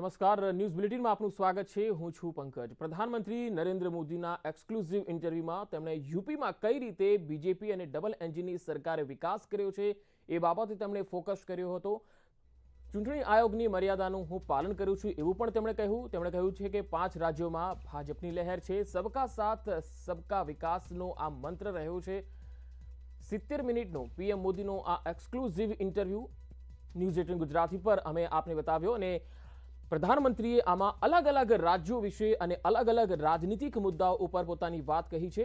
નમસ્કાર ન્યૂઝ બુલેટિનમાં આપનું સ્વાગત છે હું છું પંકજ પ્રધાનમંત્રી નરેન્દ્ર મોદીના એક્સક્લુઝિવ ઇન્ટરવ્યુમાં તેમણે યુપીમાં કઈ રીતે બીજેપી અને ડબલ એન્જિનની સરકારે વિકાસ કર્યો છે એ બાબતે તેમણે ફોકસ કર્યો હતો ચૂંટણી આયોગની મર્યાદાનું હું પાલન કરું છું એવું પણ તેમણે કહ્યું તેમણે કહ્યું છે કે પાંચ રાજ્યોમાં ભાજપની લહેર છે સબકા સાથ સબકા વિકાસનો આ મંત્ર રહ્યો છે સિત્તેર મિનિટનો પીએમ મોદીનો આ exclusive interview News Eighteen Gujarati પર અમે આપને બતાવ્યો અને प्रधानमंत्री आम अलग अलग राज्यों विषय अलग अलग राजनीतिक રાજનીતિક पर बात कही है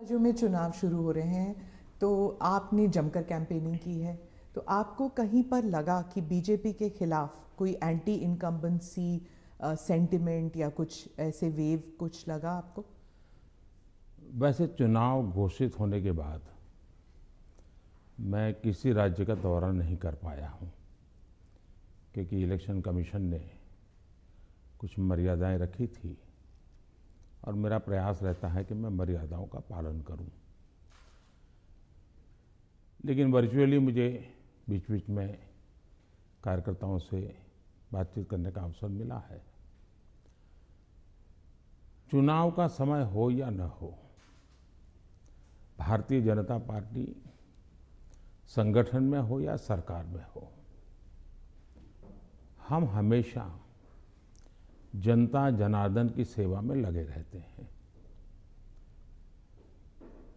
राज्यों में चुनाव शुरू हो रहे हैं तो आपने जमकर कैंपेनिंग की है तो आपको कहीं पर लगा कि बीजेपी के खिलाफ कोई एंटी इनकम्बेंसी सेंटिमेंट या कुछ ऐसे वेव कुछ लगा आपको वैसे चुनाव घोषित होने के बाद मैं किसी राज्य का दौरा नहीं कर पाया हूँ क्योंकि इलेक्शन कमीशन ने कुछ मर्यादाएं रखी थी और मेरा प्रयास रहता है कि मैं मर्यादाओं का पालन करूं। लेकिन वर्चुअली मुझे बीच बीच में कार्यकर्ताओं से बातचीत करने का अवसर मिला है चुनाव का समय हो या न हो भारतीय जनता पार्टी संगठन में हो या सरकार में हो हम हमेशा जनता जनार्दन की सेवा में लगे रहते हैं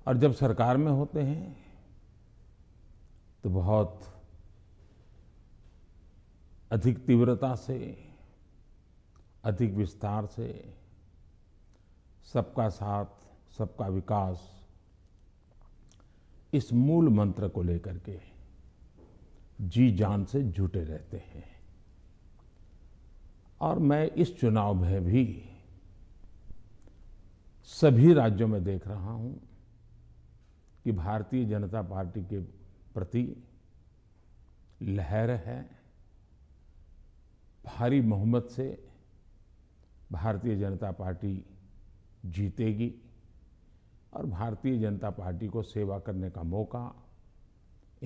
और जब सरकार में होते हैं तो बहुत अधिक तीव्रता से अधिक विस्तार से सबका साथ सबका विकास इस मूल मंत्र को लेकर के जी जान से जुटे रहते हैं और मैं इस चुनाव में भी सभी राज्यों में देख रहा हूं कि भारतीय जनता पार्टी के प्रति लहर है भारी मोहम्मद से भारतीय जनता पार्टी जीतेगी और भारतीय जनता पार्टी को सेवा करने का मौका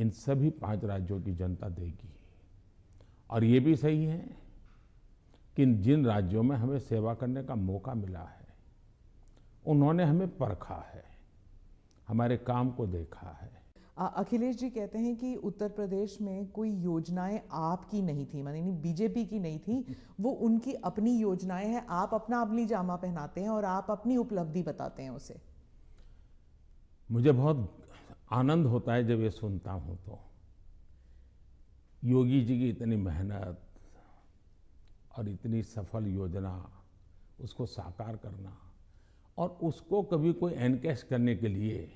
इन सभी पांच राज्यों की जनता देगी और ये भी सही है कि जिन राज्यों में हमें सेवा करने का मौका मिला है उन्होंने हमें परखा है हमारे काम को देखा है अखिलेश जी कहते हैं कि उत्तर प्रदेश में कोई योजनाएं आपकी नहीं थी मानी बीजेपी की नहीं थी वो उनकी अपनी योजनाएं हैं आप अपना अपनी जामा पहनाते हैं और आप अपनी उपलब्धि बताते हैं उसे मुझे बहुत आनंद होता है जब ये सुनता हूँ तो योगी जी की इतनी मेहनत और इतनी सफल योजना उसको साकार करना और उसको कभी कोई एनकेश करने के लिए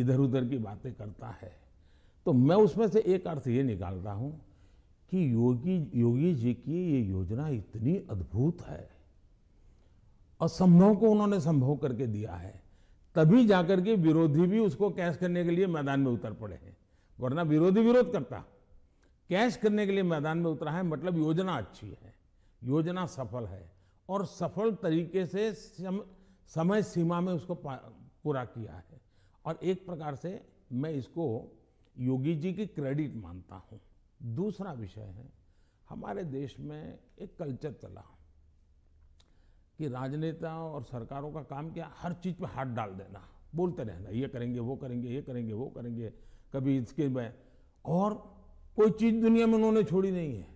इधर उधर की बातें करता है तो मैं उसमें से एक अर्थ ये निकालता हूँ कि योगी योगी जी की ये योजना इतनी अद्भुत है असंभव को उन्होंने संभव करके दिया है तभी जाकर के विरोधी भी उसको कैश करने के लिए मैदान में उतर पड़े हैं वरना विरोधी विरोध करता कैश करने के लिए मैदान में उतरा है मतलब योजना अच्छी है योजना सफल है और सफल तरीके से सम, समय सीमा में उसको पूरा किया है और एक प्रकार से मैं इसको योगी जी की क्रेडिट मानता हूँ दूसरा विषय है हमारे देश में एक कल्चर चला कि राजनेताओं और सरकारों का काम क्या हर चीज़ पे हाथ डाल देना बोलते रहना ये करेंगे वो करेंगे ये करेंगे वो करेंगे कभी इसके में और कोई चीज़ दुनिया में उन्होंने छोड़ी नहीं है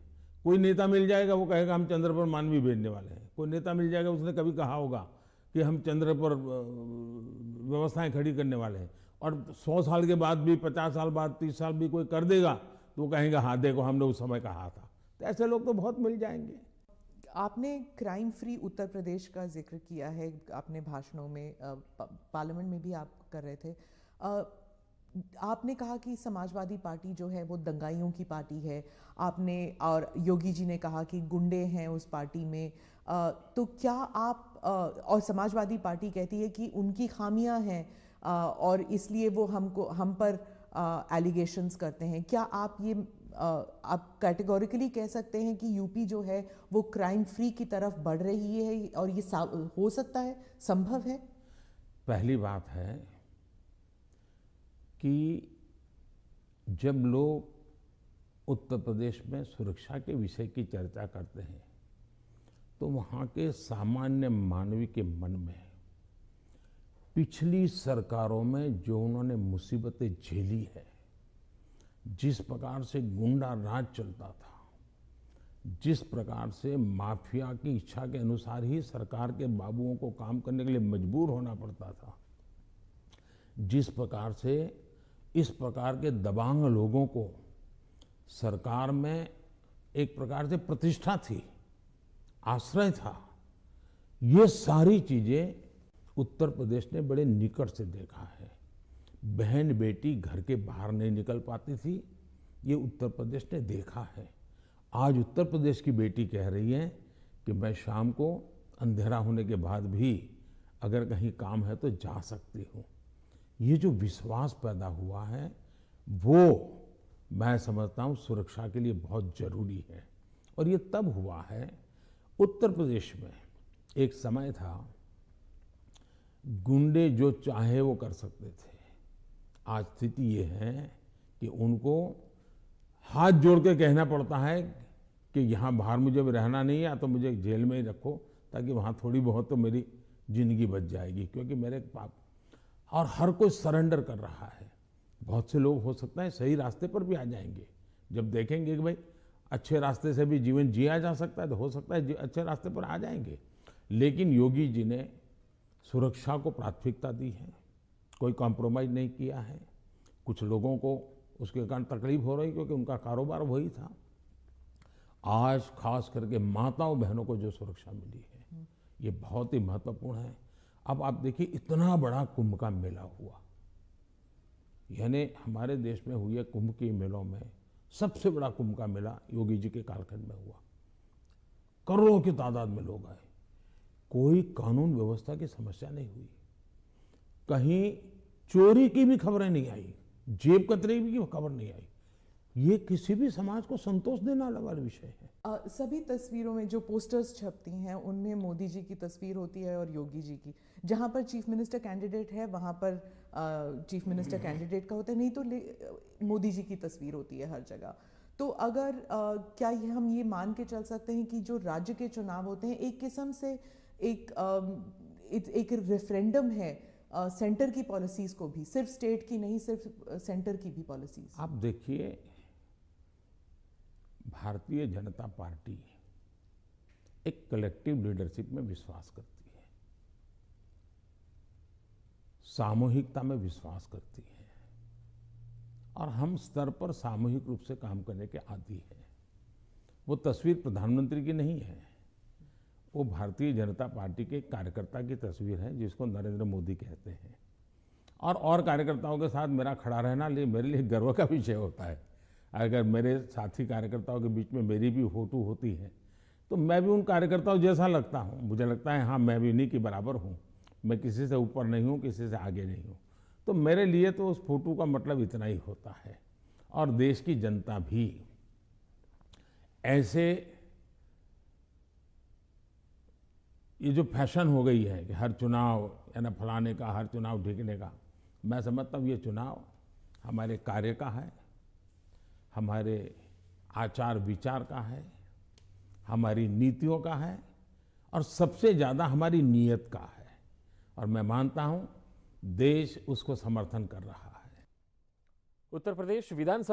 कोई नेता मिल जाएगा वो कहेगा हम चंद्र पर मानवी भेजने वाले हैं कोई नेता मिल जाएगा उसने कभी कहा होगा कि हम चंद्र पर व्यवस्थाएं खड़ी करने वाले हैं और सौ साल के बाद भी पचास साल बाद तीस साल भी कोई कर देगा तो वो कहेंगे हाँ देखो हमने उस समय कहा था तो ऐसे लोग तो बहुत मिल जाएंगे आपने क्राइम फ्री उत्तर प्रदेश का जिक्र किया है आपने भाषणों में पार्लियामेंट में भी आप कर रहे थे आपने कहा कि समाजवादी पार्टी जो है वो दंगाइयों की पार्टी है आपने और योगी जी ने कहा कि गुंडे हैं उस पार्टी में तो क्या आप और समाजवादी पार्टी कहती है कि उनकी खामियां हैं और इसलिए वो हमको हम पर एलिगेशंस करते हैं क्या आप ये आप कैटेगोरिकली कह सकते हैं कि यूपी जो है वो क्राइम फ्री की तरफ बढ़ रही है और ये हो सकता है संभव है पहली बात है कि जब लोग उत्तर प्रदेश में सुरक्षा के विषय की चर्चा करते हैं तो वहाँ के सामान्य मानवी के मन में पिछली सरकारों में जो उन्होंने मुसीबतें झेली है जिस प्रकार से गुंडा राज चलता था जिस प्रकार से माफिया की इच्छा के अनुसार ही सरकार के बाबुओं को काम करने के लिए मजबूर होना पड़ता था जिस प्रकार से इस प्रकार के दबांग लोगों को सरकार में एक प्रकार से प्रतिष्ठा थी आश्रय था ये सारी चीज़ें उत्तर प्रदेश ने बड़े निकट से देखा है बहन बेटी घर के बाहर नहीं निकल पाती थी ये उत्तर प्रदेश ने देखा है आज उत्तर प्रदेश की बेटी कह रही है कि मैं शाम को अंधेरा होने के बाद भी अगर कहीं काम है तो जा सकती हूँ ये जो विश्वास पैदा हुआ है वो मैं समझता हूँ सुरक्षा के लिए बहुत ज़रूरी है और ये तब हुआ है उत्तर प्रदेश में एक समय था गुंडे जो चाहे वो कर सकते थे आज स्थिति ये है कि उनको हाथ जोड़ के कहना पड़ता है कि यहाँ बाहर मुझे रहना नहीं है तो मुझे जेल में ही रखो ताकि वहाँ थोड़ी बहुत तो मेरी जिंदगी बच जाएगी क्योंकि मेरे पाप और हर कोई सरेंडर कर रहा है बहुत से लोग हो सकता है सही रास्ते पर भी आ जाएंगे जब देखेंगे कि भाई अच्छे रास्ते से भी जीवन जिया जा सकता है तो हो सकता है अच्छे रास्ते पर आ जाएंगे लेकिन योगी जी ने सुरक्षा को प्राथमिकता दी है कोई कॉम्प्रोमाइज़ नहीं किया है कुछ लोगों को उसके कारण तकलीफ हो रही क्योंकि उनका कारोबार वही था आज खास करके माताओं बहनों को जो सुरक्षा मिली है ये बहुत ही महत्वपूर्ण है अब आप देखिए इतना बड़ा कुंभ का मेला हुआ यानी हमारे देश में हुए कुंभ के मेलों में सबसे बड़ा कुंभ का मेला योगी जी के कालखंड में हुआ करोड़ों की तादाद में लोग आए कोई कानून व्यवस्था की समस्या नहीं हुई कहीं चोरी की भी खबरें नहीं आई जेब कतरे की भी खबर नहीं आई ये किसी भी समाज को संतोष देना वाला विषय है आ, सभी तस्वीरों में जो पोस्टर्स छपती हैं उनमें मोदी जी की तस्वीर होती है और योगी जी की जहाँ पर चीफ मिनिस्टर कैंडिडेट है वहाँ पर आ, चीफ मिनिस्टर कैंडिडेट का होता है नहीं तो मोदी जी की तस्वीर होती है हर जगह तो अगर आ, क्या ये हम ये मान के चल सकते हैं कि जो राज्य के चुनाव होते हैं एक किस्म से एक आ, एक रेफरेंडम है सेंटर की पॉलिसीज़ को भी सिर्फ स्टेट की नहीं सिर्फ सेंटर की भी पॉलिसीज़ आप देखिए भारतीय जनता पार्टी एक कलेक्टिव लीडरशिप में विश्वास करती है सामूहिकता में विश्वास करती है और हम स्तर पर सामूहिक रूप से काम करने के आदि हैं वो तस्वीर प्रधानमंत्री की नहीं है वो भारतीय जनता पार्टी के कार्यकर्ता की तस्वीर है जिसको नरेंद्र मोदी कहते हैं और और कार्यकर्ताओं के साथ मेरा खड़ा रहना लिए मेरे लिए गर्व का विषय होता है अगर मेरे साथी कार्यकर्ताओं के बीच में मेरी भी फोटो होती है तो मैं भी उन कार्यकर्ताओं जैसा लगता हूँ मुझे लगता है हाँ मैं भी उन्हीं के बराबर हूँ मैं किसी से ऊपर नहीं हूँ किसी से आगे नहीं हूँ तो मेरे लिए तो उस फोटो का मतलब इतना ही होता है और देश की जनता भी ऐसे ये जो फैशन हो गई है कि हर चुनाव यानी फलाने का हर चुनाव ढीकने का मैं समझता हूँ ये चुनाव हमारे कार्य का है हमारे आचार विचार का है हमारी नीतियों का है और सबसे ज़्यादा हमारी नीयत का है और मैं मानता हूँ देश उसको समर्थन कर रहा है उत्तर प्रदेश विधानसभा